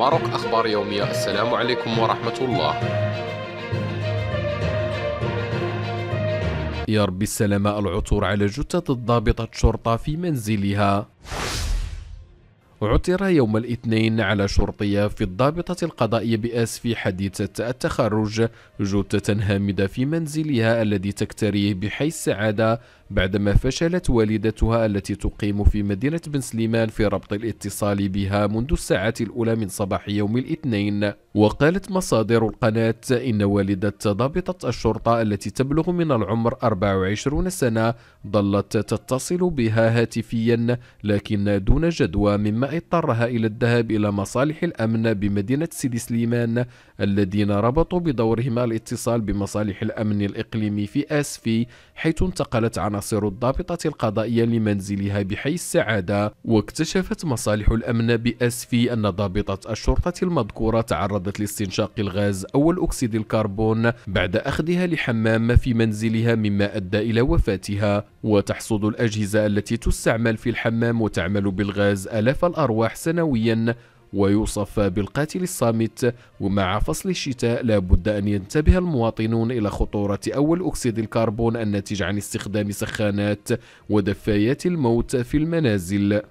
ماروك أخبار يومية السلام عليكم ورحمة الله يا رب السلامة العثور على جثة ضابطة شرطة في منزلها عثر يوم الاثنين على شرطية في الضابطة القضائية بأس في حديثة التخرج جثة هامدة في منزلها الذي تكتريه بحي السعادة بعدما فشلت والدتها التي تقيم في مدينة بن سليمان في ربط الاتصال بها منذ الساعة الأولى من صباح يوم الاثنين وقالت مصادر القناة إن والدة ضابطة الشرطة التي تبلغ من العمر 24 سنة ظلت تتصل بها هاتفيا لكن دون جدوى مما اضطرها إلى الذهاب إلى مصالح الأمن بمدينة سيدي سليمان الذين ربطوا بدورهم الاتصال بمصالح الأمن الإقليمي في آسفي حيث انتقلت عن عناصر الضابطة القضائية لمنزلها بحي السعادة واكتشفت مصالح الأمن بأسفي أن ضابطة الشرطة المذكورة تعرضت لاستنشاق الغاز أو الأكسيد الكربون بعد أخذها لحمام في منزلها مما أدى إلى وفاتها وتحصد الأجهزة التي تستعمل في الحمام وتعمل بالغاز آلاف الأرواح سنويا ويوصف بالقاتل الصامت ومع فصل الشتاء لابد أن ينتبه المواطنون إلى خطورة أول أكسيد الكربون الناتج عن استخدام سخانات ودفايات الموت في المنازل